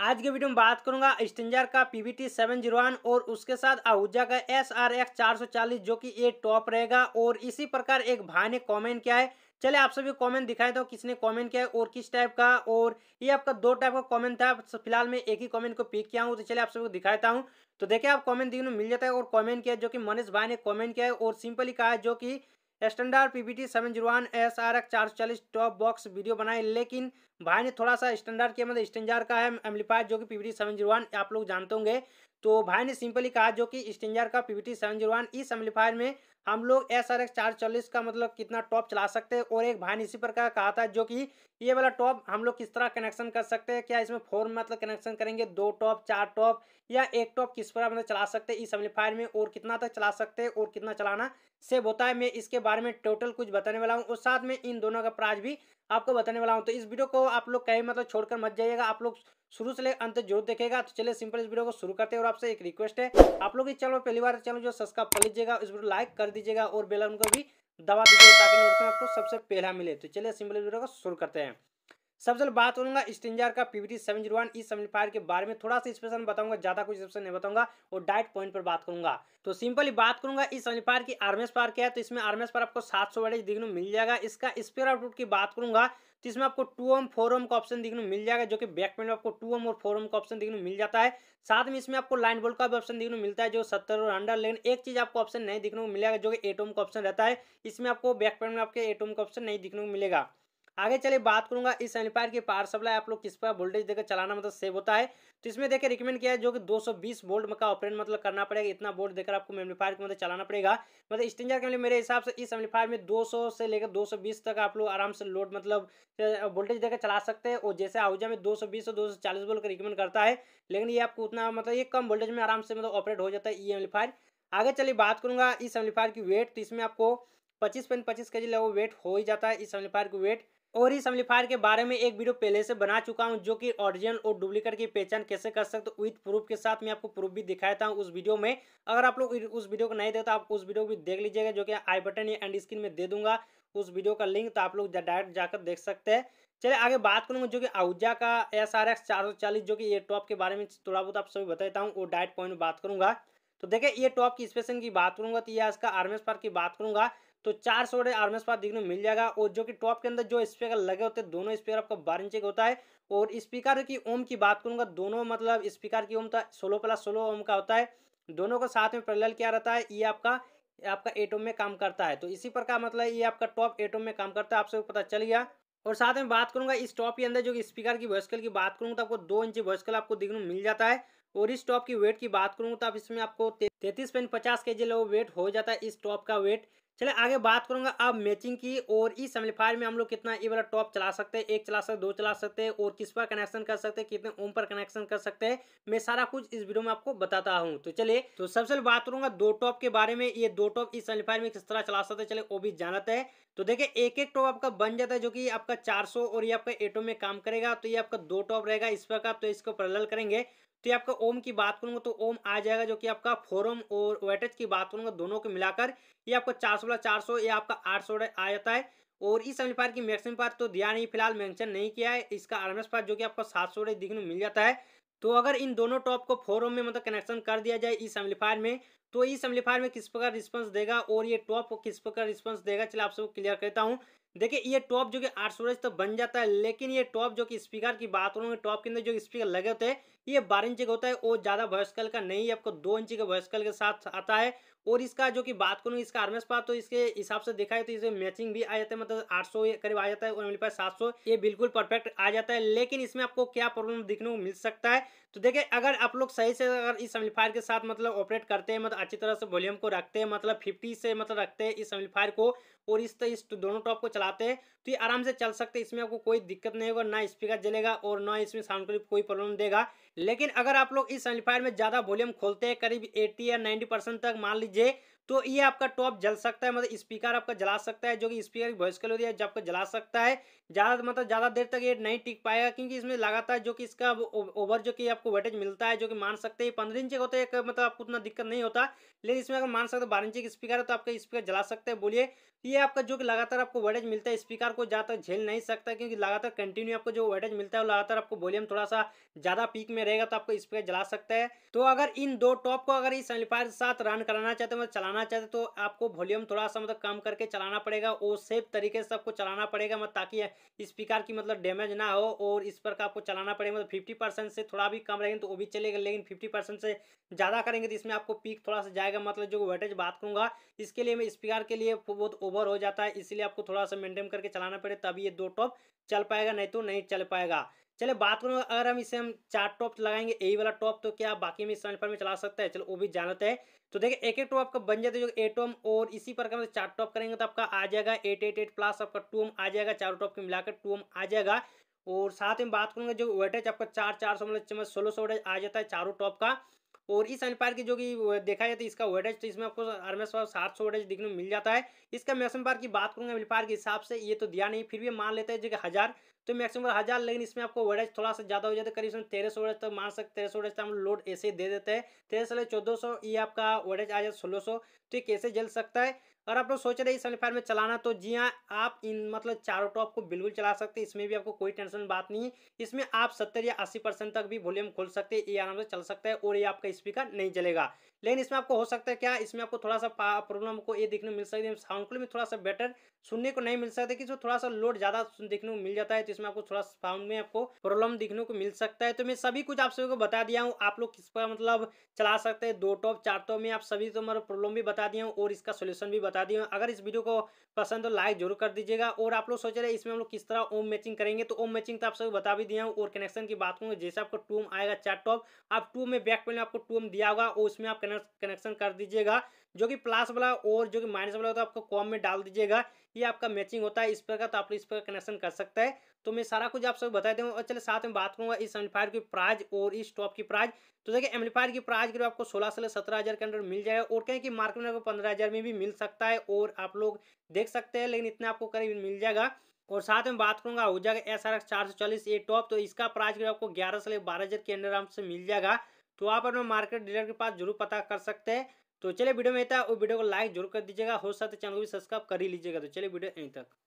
आज के वीडियो में बात करूंगा स्टेंजर का पीवीटी वन और उसके साथ आहूजा का एस आर एक्स चार सौ चालीस जो कि ये टॉप रहेगा और इसी प्रकार एक भाई ने कॉमेंट किया है चले आप सभी कमेंट दिखाए तो किसने कमेंट किया है और किस टाइप का और ये आपका दो टाइप का कमेंट था फिलहाल मैं एक ही कमेंट को पिक किया हूँ तो चले आप सभी को दिखाता हूँ तो देखिए आप कमेंट देखने मिल जाता है और कमेंट किया जो कि मनीष भाई ने कमेंट किया है और सिंपली कहा है जो कि standard PPT seven zero one S R X चार सौ चालीस टॉप बॉक्स वीडियो बनाए लेकिन भाई ने थोड़ा सा स्टैंडर्ड किया मतलब स्टेंजार का है एम्पलीफायर जो कि पीपीटी सेवन जीरो वन आप लोग जानते होंगे तो भाई ने सिंपली कहा जो कि स्टेंजर का पीपीटी सेवन जीरो वन इस एम्पलीफायर में हम लोग एस आर एक्स चार चालीस का मतलब कितना टॉप चला सकते हैं और एक भाई इसी प्रकार कहा था जो कि ये वाला टॉप हम लोग किस तरह कनेक्शन कर सकते हैं क्या इसमें फोर मतलब कनेक्शन करेंगे दो टॉप चार टॉप या एक टॉप किस प्रकार मतलब चला सकते हैं इस एम्पलीफायर में और कितना तक चला सकते हैं और कितना चलाना सेव होता है मैं इसके बारे में टोटल कुछ बताने वाला हूँ और साथ में इन दोनों का प्राइस भी आपको बताने वाला हूँ तो इस वीडियो को आप लोग कहीं मतलब छोड़कर मत जाइएगा आप लोग शुरू से ले अंत जरूर देखेगा तो चलिए सिंपल इस वीडियो को शुरू करते हैं और आपसे एक रिक्वेस्ट है आप लोग इस चैनल पर पहली बार तो चैनल जो सब्सक्राइब कर लीजिएगा इस वीडियो लाइक कर दीजिएगा और बेलन को भी दबा दीजिएगा ताकि नोटिफिकेशन आपको सबसे पहला मिले तो चलिए सिंपल वीडियो को शुरू करते हैं सबसे बात करूंगा स्टेंजर का पीवीटी सेवन जीरो वन इस समिफायर के बारे में थोड़ा सा स्पेशल बताऊंगा ज्यादा कुछ सबसे नहीं बताऊंगा और डाइट पॉइंट पर बात करूंगा तो सिंपली बात करूंगा इस e समिफायर की आर्मेस पार क्या है तो इसमें आर्मेस पार आपको सात सौ वाटेज देखने मिल जाएगा इसका स्पेयर आउटपुट की बात करूंगा तो इसमें आपको टू ओम फोर ओम का ऑप्शन देखने मिल जाएगा जो कि बैक में आपको टू ओम और फोर ओम का ऑप्शन देखने मिल जाता है साथ में इसमें आपको लाइन बोल्ट का भी ऑप्शन देखने मिलता है जो सत्तर और अंडर लेकिन एक चीज आपको ऑप्शन नहीं देखने को मिलेगा जो कि एटोम का ऑप्शन रहता है इसमें आपको बैक पेन में आपके एटोम का ऑप्शन नहीं देखने को मिलेगा आगे चले बात करूंगा इस एम्पलीफायर की पावर सप्लाई आप लोग किस पर वोल्टेज देकर चलाना मतलब सेव होता है तो इसमें देखिए रिकमेंड किया है जो कि 220 वोल्ट का ऑपरेट मतलब करना पड़ेगा इतना वोल्ट देकर आपको एम्पलीफायर के मतलब चलाना पड़ेगा मतलब स्टेंजर के लिए मेरे हिसाब से इस एम्पलीफायर में 200 से लेकर 220 तक आप लोग आराम से लोड मतलब वोल्टेज देकर चला सकते हैं और जैसे आहूजा में दो से चालीस वोल्ट का रिकमेंड करता है लेकिन ये आपको उतना मतलब ये कम वोल्टेज में आराम से मतलब ऑपरेट हो जाता है ई एम्पलीफायर आगे चलिए बात करूंगा इस एम्पलीफायर की वेट तो इसमें आपको पच्चीस पॉइंट पच्चीस के जी वेट हो ही जाता है इस एम्पलीफायर की वेट और इस एम्पलीफायर के बारे में एक वीडियो पहले से बना चुका हूं जो कि ऑरिजिनल और डुप्लीकेट की पहचान कैसे कर सकते हो विथ प्रूफ के साथ मैं आपको प्रूफ भी दिखाता हूं उस वीडियो में अगर आप लोग उस वीडियो को नहीं देखते तो आप उस वीडियो को भी देख लीजिएगा जो कि आई बटन या एंड स्क्रीन में दे दूंगा उस वीडियो का लिंक तो आप लोग डायरेक्ट जाकर देख सकते हैं चलिए आगे बात करूंगा जो कि आहूजा का एस आर एक्स चार सौ चालीस जो कि ये टॉप के बारे में थोड़ा बहुत आप सभी बता देता हूँ वो डाइट पॉइंट बात करूंगा तो देखिए ये टॉप की स्पेशन की बात करूंगा तो ये इसका आर्मेस पार्क की बात करूंगा तो चार सौ आर्मेस पास देखने को मिल जाएगा और जो कि टॉप के अंदर जो स्पीकर लगे होते हैं दोनों स्पीकर आपका बारह इंच होता है और स्पीकर की ओम की बात करूंगा दोनों मतलब स्पीकर की ओम तो सोलो प्लस सोलो ओम का होता है दोनों को साथ में पैरेलल क्या रहता है ये आपका आपका एटोम में काम करता है तो इसी प्रकार मतलब ये आपका टॉप एटोम में काम करता है आप सबको पता चल गया और साथ में बात करूंगा इस टॉप के अंदर जो स्पीकर की वॉइसकल की बात करूंगा तो आपको दो इंची वॉइसकल आपको देखने को मिल जाता है और इस टॉप की वेट की बात करूंगा तो आप इसमें आपको तैतीस पॉइंट पचास के जी वेट हो जाता है इस टॉप का वेट चले आगे बात करूंगा अब मैचिंग की और इस एम्पलीफायर में हम लोग कितना ये वाला टॉप चला सकते हैं एक चला सकते दो चला सकते हैं और किस पर कनेक्शन कर सकते हैं कितने ओम पर कनेक्शन कर सकते हैं मैं सारा कुछ इस वीडियो में आपको बताता हूं तो चले तो सबसे बात करूंगा दो टॉप के बारे में ये दो टॉप इस एम्पलीफायर में किस तरह चला सकते हैं चले वो भी जानते हैं तो देखिए एक एक टॉप आपका बन जाता है जो कि आपका 400 और ये आपका एटो में काम करेगा तो ये आपका दो टॉप रहेगा इस पर का तो इसको पैरल करेंगे तो ये आपका ओम की बात करूंगा तो ओम आ जाएगा जो कि आपका फोरम और वेटेज की बात करूंगा दोनों को मिलाकर ये आपका चार सौ चार सौ या आपका आठ सौ आ जाता है और इस एम्पलीफायर की मैक्सिमम पार तो दिया नहीं फिलहाल मेंशन नहीं किया है इसका आर एम जो कि आपको सात सौ दिखने मिल जाता है तो अगर इन दोनों टॉप को फोरम में मतलब कनेक्शन कर दिया जाए इस एम्पलीफायर में तो इस एम्पलीफायर में किस प्रकार रिस्पॉन्स देगा और ये टॉप को किस प्रकार रिस्पॉन्स देगा चलिए आप सबको क्लियर करता हूँ देखिए ये टॉप जो कि आठ सौ तो बन जाता है लेकिन ये टॉप जो कि स्पीकर की बात करूँगा टॉप के अंदर जो स्पीकर लगे होते हैं ये बारह इंची का होता है वो ज़्यादा वॉयस्कल का नहीं है आपको दो इंची का वॉयस्कल के साथ आता है और इसका जो कि बात करूँ इसका आर्मेस पास तो इसके हिसाब से देखा है तो इसमें मैचिंग भी आ जाता है मतलब आठ सौ करीब आ जाता है और मेरे पास सात सौ ये बिल्कुल परफेक्ट आ जाता है लेकिन इसमें आपको क्या प्रॉब्लम देखने को मिल सकता है तो देखिए अगर आप लोग सही से अगर इस एम्पलीफायर के साथ मतलब ऑपरेट करते हैं मतलब अच्छी तरह से वॉल्यूम को रखते हैं मतलब फिफ्टी से मतलब रखते हैं इस एम्पलीफायर को और इस तो इस दोनों टॉप को चलाते हैं तो ये आराम से चल सकते हैं इसमें आपको कोई दिक्कत नहीं होगा ना स्पीकर जलेगा और ना इसमें साउंड क्लिप कोई प्रॉब्लम देगा लेकिन अगर आप लोग इस एम्पलीफायर में ज़्यादा वॉल्यूम खोलते हैं करीब एट्टी या नाइन्टी तक मान लीजिए तो ये आपका टॉप जल सकता है मतलब स्पीकर आपका जला सकता है जो कि स्पीकर की वॉइस कल होती है जब जला सकता है ज़्यादा मतलब ज़्यादा देर तक ये नहीं टिक पाएगा क्योंकि इसमें लगातार जो कि इसका ओवर जो कि आपको वोटेज मिलता है जो कि मान सकते हैं पंद्रह इंच होता है मतलब आपको उतना दिक्कत नहीं होता लेकिन इसमें अगर मान सकते बारह इंच का स्पीकर है तो आपका स्पीकर जला सकते हैं बोलिए ये आपका जो कि लगातार आपको वेटेज मिलता है स्पीकर को ज़्यादा झेल नहीं सकता क्योंकि लगातार कंटिन्यू आपको जो वेटेज मिलता है लगातार आपको वॉल्यूम थोड़ा सा ज़्यादा पीक में रहेगा तो आपको स्पीकर जला सकता है तो अगर इन दो टॉप को अगर इस एम्पायर के साथ रन कराना चाहते हैं मतलब चलाना चाहते तो आपको वॉल्यूम थोड़ा सा मतलब कम करके चलाना पड़ेगा और सेफ तरीके से आपको चलाना पड़ेगा मतलब ताकि स्पीकर की मतलब डैमेज ना हो और इस पर का आपको चलाना पड़ेगा मतलब फिफ्टी परसेंट से थोड़ा भी कम रहेंगे तो वो भी चलेगा लेकिन फिफ्टी परसेंट से ज़्यादा करेंगे तो इसमें आपको पीक थोड़ा सा जाएगा मतलब जो वोल्टेज बात करूँगा इसके लिए मैं स्पीकर के लिए बहुत ओवर हो जाता है इसलिए आपको थोड़ा सा मेनटेन करके चलाना पड़ेगा तभी ये दो टॉप चल पाएगा नहीं तो नहीं चल पाएगा चले बात करूँ अगर हम इसे हम चार टॉप लगाएंगे यही वाला टॉप तो क्या बाकी में समझ में चला सकता है चलो वो भी जान लेते हैं तो देखिए एक एक टॉप आपका बन जाता है जो एट ओम और इसी प्रकार से चार टॉप करेंगे तो आपका आ जाएगा एट एट एट प्लस आपका टू ओम आ जाएगा चारों टॉप के मिलाकर टू ओम आ जाएगा और साथ में बात करूँगा जो वेटेज आपका चार चार सौ मतलब सोलह सौ वेटेज आ जाता है चारों टॉप का और इस अनपायर की जो कि देखा जाए तो इसका वेटेज तो इसमें आपको हमेश सात सौ वेटेज देखने को मिल जाता है इसका मैक्सिमम पार की बात करूंगा मिलपायर के हिसाब से ये तो दिया नहीं फिर भी मान लेते हैं जो कि हज़ार तो मैक्सिमम हज़ार लेकिन इसमें आपको वेडेज थोड़ा सा ज़्यादा हो जाता तो है करीब तेरह सौ वेडेज तक मान सकते तेरह सौ वेडेज तक हम लोड ऐसे दे देते हैं तेरह सौ चौदह सौ ये आपका वेडेज आ जाए सोलह सौ तो ये कैसे जल सकता है और आप लोग सोच रहे हैं इस एम्पलीफायर में चलाना तो जी हाँ आप इन मतलब चारों टॉप को बिल्कुल चला सकते हैं इसमें भी आपको कोई टेंशन बात नहीं है इसमें आप सत्तर या अस्सी परसेंट तक भी वॉल्यूम खोल सकते हैं ये आराम से चल सकता है और ये आपका स्पीकर नहीं चलेगा लेकिन इसमें आपको हो सकता है क्या इसमें आपको थोड़ा सा प्रॉब्लम को ये देखने मिल सकती है साउंड को में थोड़ा सा बेटर सुनने को नहीं मिल सकता कि थोड़ा सा लोड ज़्यादा देखने को मिल जाता है तो जिसमें आपको थोड़ा साउंड में आपको प्रॉब्लम देखने को मिल सकता है तो मैं सभी कुछ आप सभी को बता दिया हूँ आप लोग किस पर मतलब चला सकते हैं दो टॉप चार टॉप में आप सभी तो मेरा प्रॉब्लम भी बता दिया हूँ और इसका सोल्यूशन भी बता दिया हूँ अगर इस वीडियो को पसंद हो तो लाइक जरूर कर दीजिएगा और आप लोग सोच रहे हैं इसमें हम लोग किस तरह ओम मैचिंग करेंगे तो ओम मैचिंग तो आप सभी बता भी दिया हूँ और कनेक्शन की बात करूँगा जैसे आपको टूम आएगा चार टॉप आप टूम में बैक पेन में आपको टूम दिया होगा और उसमें आप कनेक्शन कर दीजिएगा जो कि प्लस वाला और जो कि माइनस वाला होता है आपको कॉम में डाल दीजिएगा ये आपका मैचिंग होता है इस प्रकार तो आप इस प्रकार कनेक्शन कर सकते हैं तो मैं सारा कुछ आप सब बता दूँ और चले साथ में बात करूँगा इस एम्पलीफायर की प्राइज और इस टॉप की प्राइज तो देखिए एम्पलीफायर की प्राइज करीब आपको सोलह से सत्रह हज़ार के अंदर मिल जाएगा और कहें कि मार्केट में आपको पंद्रह हज़ार में भी मिल सकता है और आप लोग देख सकते हैं लेकिन इतना आपको करीब मिल जाएगा और साथ में बात करूंगा हो जाएगा एस आर एक्स चार सौ चालीस ए टॉप तो इसका प्राइस करीब आपको ग्यारह से बारह हज़ार के अंदर आराम से मिल जाएगा तो आप अपने मार्केट डीलर के पास जरूर पता कर सकते हैं तो चलिए वीडियो में था वो वीडियो को लाइक जरूर कर दीजिएगा हो सकता है चैनल को भी सब्सक्राइब कर ही लीजिएगा तो चलिए वीडियो यहीं तक